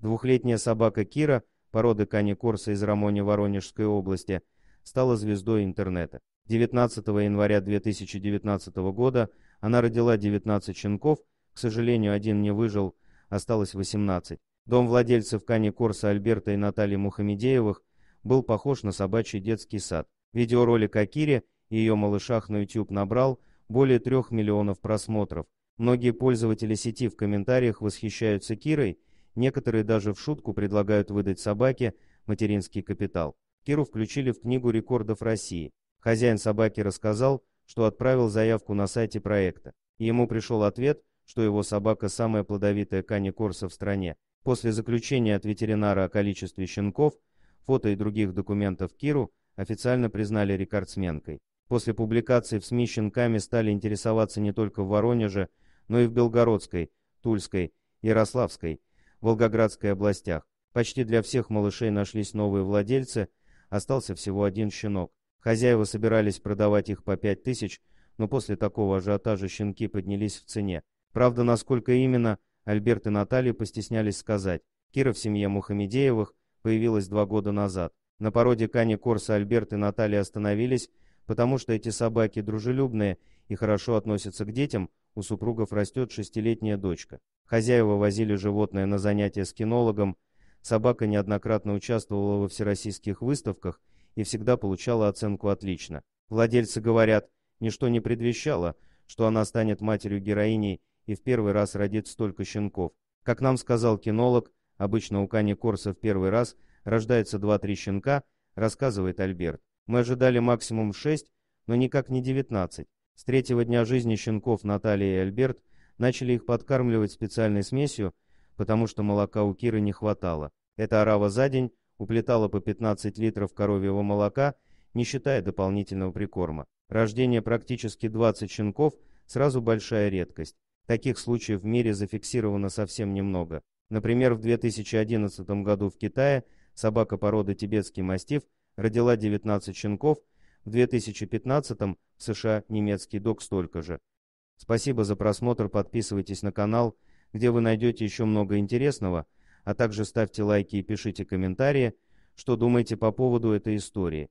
Двухлетняя собака Кира, породы каникорса из Рамони Воронежской области, стала звездой интернета. 19 января 2019 года она родила 19 щенков, к сожалению, один не выжил, осталось 18. Дом владельцев Кани Корса Альберта и Натальи Мухамедеевых был похож на собачий детский сад. Видеоролик о Кире и ее малышах на YouTube набрал более трех миллионов просмотров. Многие пользователи сети в комментариях восхищаются Кирой Некоторые даже в шутку предлагают выдать собаке материнский капитал. Киру включили в Книгу рекордов России. Хозяин собаки рассказал, что отправил заявку на сайте проекта. Ему пришел ответ, что его собака самая плодовитая кани в стране. После заключения от ветеринара о количестве щенков, фото и других документов Киру официально признали рекордсменкой. После публикации в СМИ щенками стали интересоваться не только в Воронеже, но и в Белгородской, Тульской, Ярославской Волгоградской областях. Почти для всех малышей нашлись новые владельцы, остался всего один щенок. Хозяева собирались продавать их по 5 тысяч, но после такого ажиотажа щенки поднялись в цене. Правда, насколько именно, Альберт и Наталья постеснялись сказать. Кира в семье Мухамедеевых появилась два года назад. На породе Кани Корса Альберт и Наталья остановились, потому что эти собаки дружелюбные и хорошо относятся к детям, у супругов растет шестилетняя дочка. Хозяева возили животное на занятия с кинологом. Собака неоднократно участвовала во всероссийских выставках и всегда получала оценку «отлично». Владельцы говорят, ничто не предвещало, что она станет матерью героиней и в первый раз родит столько щенков. Как нам сказал кинолог, обычно у Кани Корса в первый раз рождается два-три щенка, рассказывает Альберт. Мы ожидали максимум 6, но никак не 19. С третьего дня жизни щенков Наталья и Альберт начали их подкармливать специальной смесью, потому что молока у Киры не хватало. Эта арава за день уплетала по 15 литров коровьего молока, не считая дополнительного прикорма. Рождение практически 20 щенков – сразу большая редкость. Таких случаев в мире зафиксировано совсем немного. Например, в 2011 году в Китае собака породы тибетский мастиф родила 19 щенков – в 2015 м в США немецкий док столько же. Спасибо за просмотр, подписывайтесь на канал, где вы найдете еще много интересного, а также ставьте лайки и пишите комментарии, что думаете по поводу этой истории.